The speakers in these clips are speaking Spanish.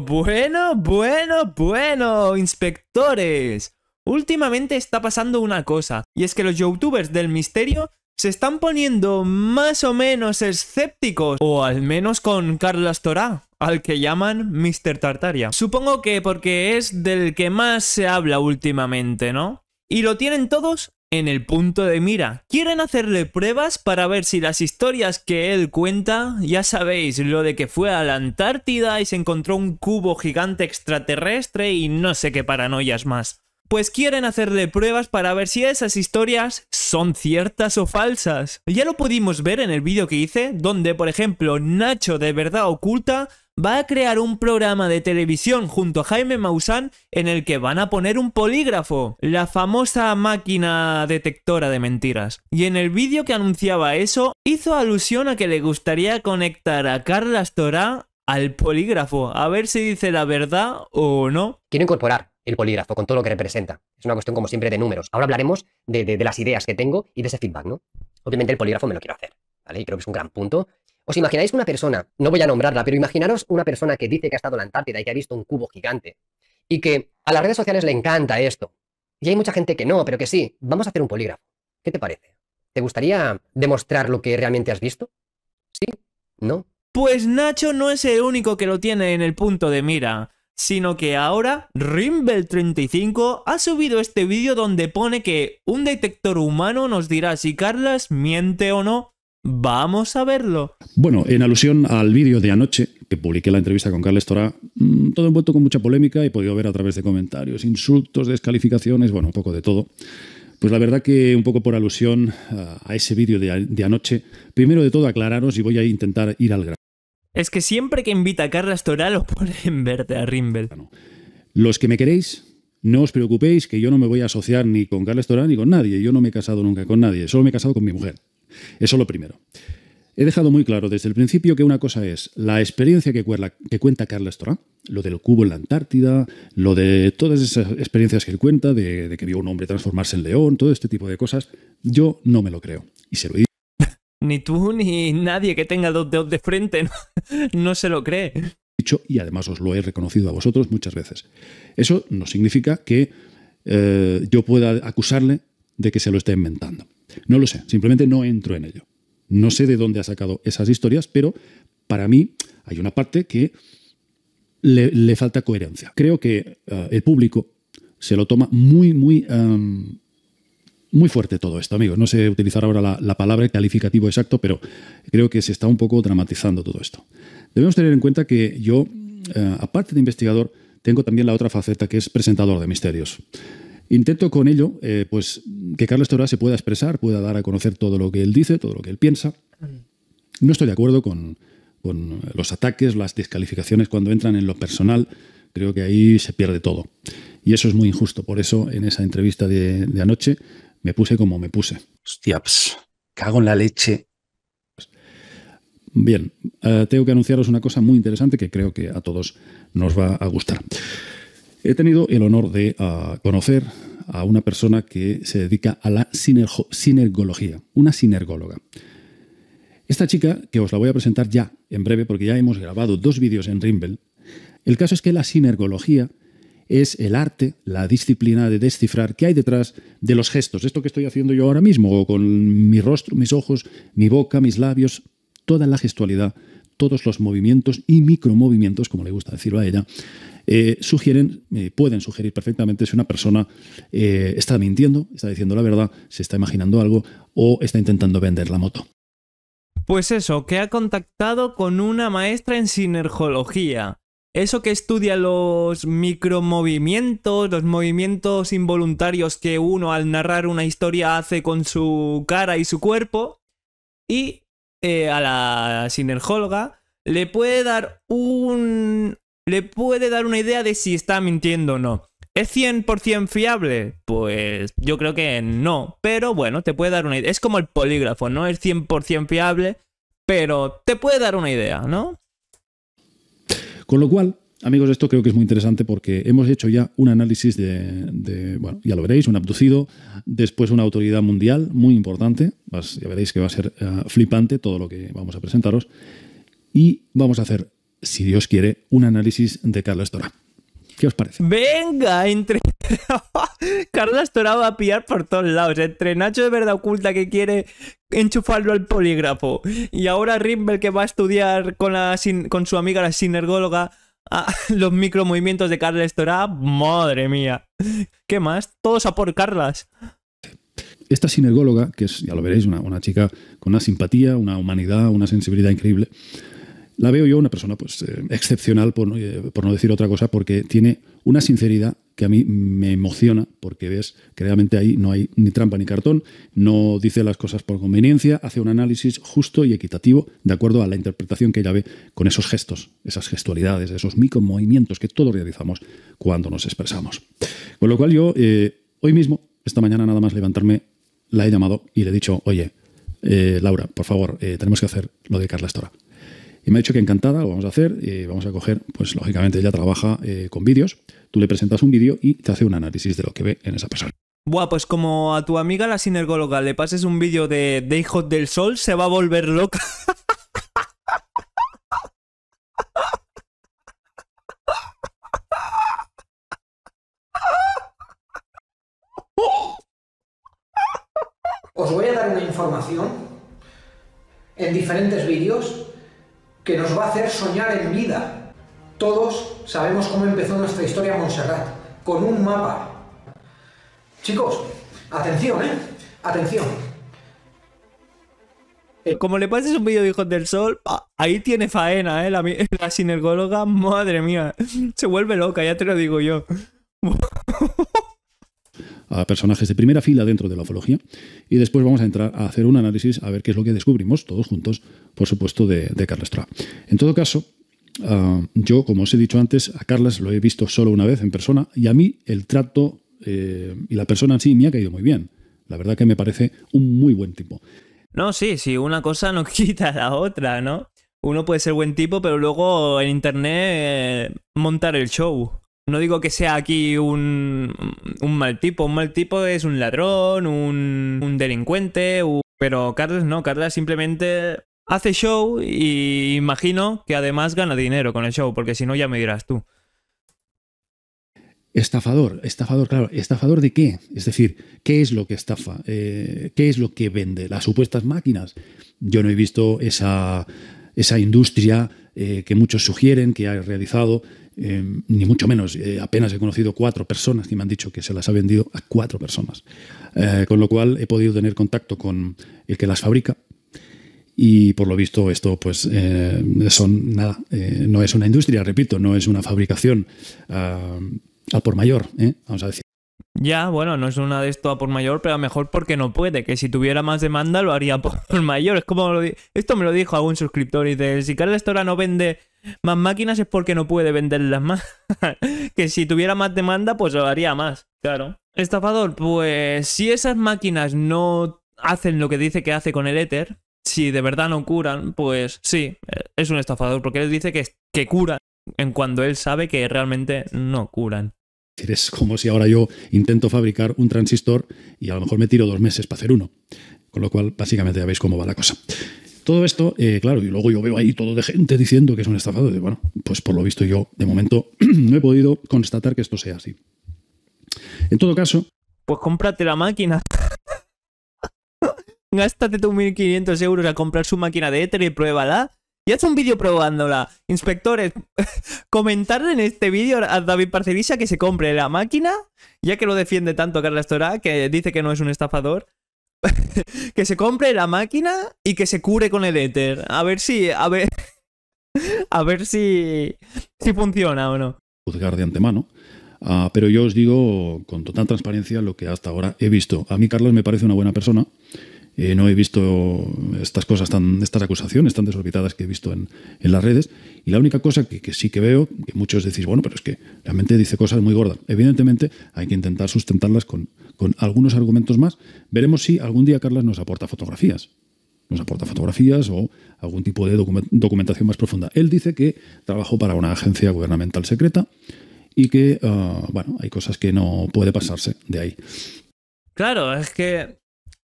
bueno, bueno, bueno, inspectores. Últimamente está pasando una cosa, y es que los youtubers del misterio se están poniendo más o menos escépticos, o al menos con Carlos Torá, al que llaman Mr. Tartaria. Supongo que porque es del que más se habla últimamente, ¿no? Y lo tienen todos en el punto de mira. Quieren hacerle pruebas para ver si las historias que él cuenta, ya sabéis, lo de que fue a la Antártida y se encontró un cubo gigante extraterrestre y no sé qué paranoias más. Pues quieren hacerle pruebas para ver si esas historias son ciertas o falsas. Ya lo pudimos ver en el vídeo que hice, donde por ejemplo Nacho de verdad oculta va a crear un programa de televisión junto a Jaime Maussan en el que van a poner un polígrafo, la famosa máquina detectora de mentiras. Y en el vídeo que anunciaba eso, hizo alusión a que le gustaría conectar a Carla torá al polígrafo, a ver si dice la verdad o no. Quiero incorporar el polígrafo, con todo lo que representa. Es una cuestión, como siempre, de números. Ahora hablaremos de, de las ideas que tengo y de ese feedback, ¿no? Obviamente el polígrafo me lo quiero hacer, ¿vale? Y creo que es un gran punto. ¿Os imagináis una persona, no voy a nombrarla, pero imaginaros una persona que dice que ha estado en la Antártida y que ha visto un cubo gigante y que a las redes sociales le encanta esto. Y hay mucha gente que no, pero que sí, vamos a hacer un polígrafo. ¿Qué te parece? ¿Te gustaría demostrar lo que realmente has visto? ¿Sí? ¿No? Pues Nacho no es el único que lo tiene en el punto de mira, sino que ahora Rimbel35 ha subido este vídeo donde pone que un detector humano nos dirá si Carlas miente o no Vamos a verlo. Bueno, en alusión al vídeo de anoche, que publiqué la entrevista con Carles Torá, mm, todo envuelto con mucha polémica y podido ver a través de comentarios, insultos, descalificaciones, bueno, un poco de todo. Pues la verdad que un poco por alusión a ese vídeo de, anoche, primero de todo aclararos y voy a intentar ir al grano. Es que siempre que invita a Carles Torá lo pone en verde a Rimbel. Los que me queréis, no os preocupéis que yo no me voy a asociar ni con Carles Torá ni con nadie. Yo no me he casado nunca con nadie, solo me he casado con mi mujer. Eso lo primero. He dejado muy claro desde el principio que una cosa es la experiencia que, cuenta Carlos Torá, lo del cubo en la Antártida, lo de todas esas experiencias que él cuenta, de, que vio un hombre transformarse en león, todo este tipo de cosas. Yo no me lo creo. Y se lo he Ni tú ni nadie que tenga dos dedos de frente no, se lo cree. Dicho, y además os lo he reconocido a vosotros muchas veces. Eso no significa que eh, yo pueda acusarle de que se lo esté inventando. No lo sé, simplemente no entro en ello. No sé de dónde ha sacado esas historias, pero para mí hay una parte que le, falta coherencia. Creo que eh, el público se lo toma muy, muy... Em, muy fuerte todo esto, amigos. No sé utilizar ahora la, palabra calificativo exacto, pero creo que se está un poco dramatizando todo esto. Debemos tener en cuenta que yo, eh, aparte de investigador, tengo también la otra faceta que es presentador de misterios. Intento con ello eh, pues, que Carlos Torá se pueda expresar, pueda dar a conocer todo lo que él dice, todo lo que él piensa. No estoy de acuerdo con, los ataques, las descalificaciones cuando entran en lo personal. Creo que ahí se pierde todo. Y eso es muy injusto. Por eso en esa entrevista de, anoche me puse como me puse. Hostia, pues, cago en la leche. Bien, eh, tengo que anunciaros una cosa muy interesante que creo que a todos nos va a gustar. He tenido el honor de ah, conocer a una persona que se dedica a la sinergología, una sinergóloga. Esta chica, que os la voy a presentar ya en breve, porque ya hemos grabado dos vídeos en Rimble, el caso es que la sinergología es el arte, la disciplina de descifrar qué hay detrás de los gestos. Esto que estoy haciendo yo ahora mismo, con mi rostro, mis ojos, mi boca, mis labios, toda la gestualidad, todos los movimientos y micromovimientos, como le gusta decirlo a ella, eh, sugieren, eh, pueden sugerir perfectamente si una persona eh, está mintiendo, está diciendo la verdad, se está imaginando algo o está intentando vender la moto. Pues eso, que ha contactado con una maestra en sinergología. Eso que estudia los micromovimientos, los movimientos involuntarios que uno al narrar una historia hace con su cara y su cuerpo. Y a la sinergóloga le puede dar un, le puede dar una idea de si está mintiendo o no. ¿Es 100% fiable? Pues yo creo que no, pero bueno, te puede dar una idea. Es como el polígrafo, no es 100% fiable, pero te puede dar una idea, ¿no? Con lo cual, amigos, esto creo que es muy interesante porque hemos hecho ya un análisis de, bueno, ya lo veréis, un abducido, después una autoridad mundial muy importante, ya veréis que va a ser eh, flipante todo lo que vamos a presentaros, y vamos a hacer si Dios quiere, un análisis de Carlos Estorá. ¿Qué os parece? Venga, entre... Carlos Estorá va a pillar por todos lados. Entre Nacho de Verdad Oculta que quiere enchufarlo al polígrafo y ahora Rimbel que va a estudiar con, la con su amiga la sinergóloga a los micromovimientos de Carlos Estorá, madre mía. ¿Qué más? Todos a por Carlos! Esta sinergóloga, que es, ya lo veréis, una, una chica con una simpatía, una humanidad, una sensibilidad increíble, la veo yo una persona pues, eh, excepcional, eh, por, no decir otra cosa, porque tiene una sinceridad que a mí me emociona, porque ves que realmente ahí no hay ni trampa ni cartón, no dice las cosas por conveniencia, hace un análisis justo y equitativo de acuerdo a la interpretación que ella ve con esos gestos, esas gestualidades, esos micromovimientos que todos realizamos cuando nos expresamos. Con lo cual yo eh, hoy mismo, esta mañana nada más levantarme, la he llamado y le he dicho, oye, Laura, por favor, tenemos que hacer lo de Carla Estora. Y me ha dicho que encantada, lo vamos a hacer, y eh, vamos a coger, pues lógicamente ella trabaja eh, con vídeos, tú le presentas un vídeo y te hace un análisis de lo que ve en esa persona. Buah, pues como a tu amiga la sinergóloga le pases un vídeo de, day hot del Sol, se va a volver loca. Os voy a dar una información en diferentes vídeos que nos va a hacer soñar en vida. Todos sabemos cómo empezó nuestra historia Montserrat, con un mapa. Chicos, atención, ¿eh? Atención. Eh, como le pases un vídeo de Hijos del Sol, ah, ahí tiene faena, ¿eh? La, la sinergóloga, madre mía. Se vuelve loca, ya te lo digo yo. a personajes de primera fila dentro de la ufología y después vamos a entrar a hacer un análisis a ver qué es lo que descubrimos todos juntos, por supuesto, de, Carlos Carles Tra. En todo caso, ah, yo, como os he dicho antes, a Carlos lo he visto solo una vez en persona y a mí el trato eh, y la persona en sí me ha caído muy bien. La verdad que me parece un muy buen tipo. No, sí, sí, una cosa no quita la otra, ¿no? Uno puede ser buen tipo, pero luego en internet eh, montar el show. No digo que sea aquí un, mal tipo. Un mal tipo es un ladrón, un, un delincuente. Pero Carlos no. Carlos simplemente hace show y imagino que además gana dinero con el show, porque si no ya me dirás tú. Estafador, estafador, claro. ¿Estafador de qué? Es decir, ¿qué es lo que estafa? Eh, ¿Qué es lo que vende? ¿Las supuestas máquinas? Yo no he visto esa, esa industria eh, que muchos sugieren que ha realizado, eh, ni mucho menos. Eh, apenas he conocido cuatro personas que me han dicho que se las ha vendido a cuatro personas. con lo cual he podido tener contacto con el que las fabrica. Y por lo visto esto pues son nada, no es una industria, repito, no es una fabricación ah, al por mayor, vamos a decir. Ya, bueno, no es una de esto a por mayor, pero a mejor porque no puede, que si tuviera más demanda lo haría por mayor. Es como esto me lo dijo algún suscriptor y dice, si Carla estora no vende más máquinas es porque no puede venderlas más. que si tuviera más demanda, pues lo haría más, claro. Estafador, pues si esas máquinas no hacen lo que dice que hace con el éter, si de verdad no curan, pues sí, eh, es un estafador, porque él dice que, que curan en cuando él sabe que realmente no curan. Es como si ahora yo intento fabricar un transistor y a lo mejor me tiro dos meses para hacer uno. Con lo cual, básicamente ya veis cómo va la cosa. Todo esto, eh, claro, y luego yo veo ahí todo de gente diciendo que es un estafado. bueno, pues por lo visto yo de momento no he podido constatar que esto sea así. En todo caso... Pues cómprate la máquina. Gástate tus 1.500 euros a comprar su máquina de Ether y pruébala. Y hecho un vídeo probándola. Inspectores, comentarle en este vídeo a David Parcerisa que se compre la máquina, ya que lo defiende tanto Carla Estorá, que dice que no es un estafador. que se compre la máquina y que se cure con el éter. A ver si. A ver. a ver si. si funciona o no. Juzgar de antemano. Ah, pero yo os digo con total transparencia lo que hasta ahora he visto. A mí Carlos me parece una buena persona eh, no he visto estas cosas tan, estas acusaciones tan desorbitadas que he visto en, las redes. Y la única cosa que, sí que veo, que muchos decís, bueno, pero es que realmente dice cosas muy gordas. Evidentemente hay que intentar sustentarlas con, con algunos argumentos más. Veremos si algún día Carlas nos aporta fotografías nos aporta fotografías o algún tipo de documentación más profunda. Él dice que trabajó para una agencia gubernamental secreta y que, ah, bueno, hay cosas que no puede pasarse de ahí. Claro, es que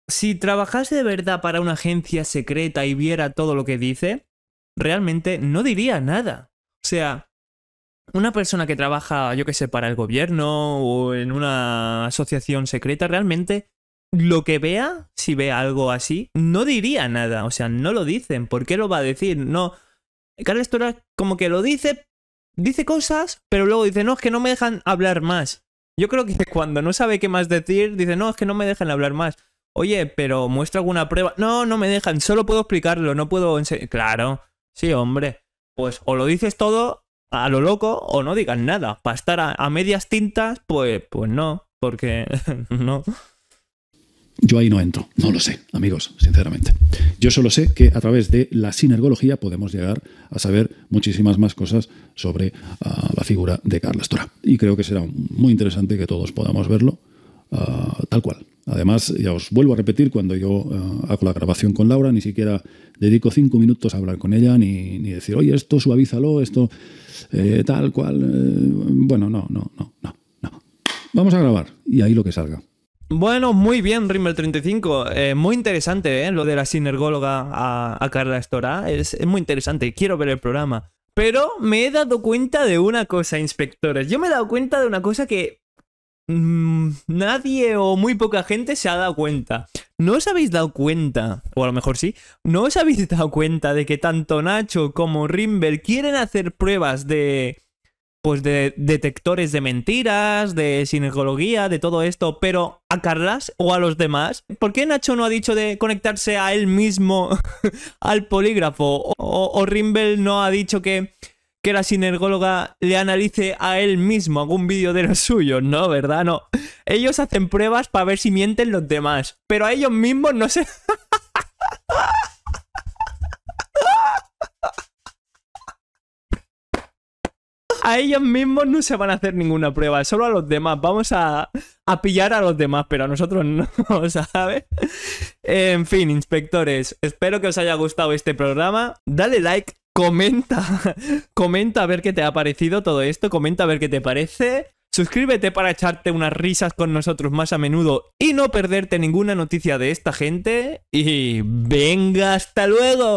si trabajase de verdad para una agencia secreta y viera todo lo que dice, realmente no diría nada. O sea, una persona que trabaja, yo qué sé, para el gobierno o en una asociación secreta, realmente lo que vea, si ve algo así, no diría nada. O sea, no lo dicen. ¿Por qué lo va a decir? No. Carlos Tora como que lo dice, dice cosas, pero luego dice, no, es que no me dejan hablar más. Yo creo que cuando no sabe qué más decir, dice, no, es que no me dejan hablar más. Oye, pero muestra alguna prueba. No, no me dejan, solo puedo explicarlo, no puedo enseñar. Claro, sí, hombre. Pues o lo dices todo a lo loco o no digas nada. Para estar a, medias tintas, pues, pues no, porque no. Yo ahí no entro, no lo sé, amigos, sinceramente. Yo solo sé que a través de la sinergología podemos llegar a saber muchísimas más cosas sobre ah, la figura de Carlos Stora. Y creo que será muy interesante que todos podamos verlo Ah, tal cual. Además, ya os vuelvo a repetir, cuando yo ah, hago la grabación con Laura, ni siquiera dedico cinco minutos a hablar con ella, ni, decir, oye, esto suavízalo, esto eh, tal cual. Eh, bueno, no, no, no, no, no. Vamos a grabar y ahí lo que salga. Bueno, muy bien, rimel 35 eh, muy interesante, Lo de la sinergóloga a, Carla Estora Es, es muy interesante. Quiero ver el programa. Pero me he dado cuenta de una cosa, inspectores. Yo me he dado cuenta de una cosa que Mm, nadie o muy poca gente se ha dado cuenta. ¿No os habéis dado cuenta, o a lo mejor sí, no os habéis dado cuenta de que tanto Nacho como Rimbel quieren hacer pruebas de, pues de detectores de mentiras, de sinergología, de todo esto, pero a Carlas o a los demás, ¿por qué Nacho no ha dicho de conectarse a él mismo al polígrafo? o Rimbel no ha dicho que que la sinergóloga le analice a él mismo algún vídeo de los suyos, ¿no? ¿Verdad? No. Ellos hacen pruebas para ver si mienten los demás, pero a ellos mismos no se... a ellos mismos no se van a hacer ninguna prueba, solo a los demás. Vamos a, pillar a los demás, pero a nosotros no, ¿sabes? En fin, inspectores, espero que os haya gustado este programa. Dale like comenta, comenta a ver qué te ha parecido todo esto, comenta a ver qué te parece. Suscríbete para echarte unas risas con nosotros más a menudo y no perderte ninguna noticia de esta gente. Y venga, hasta luego.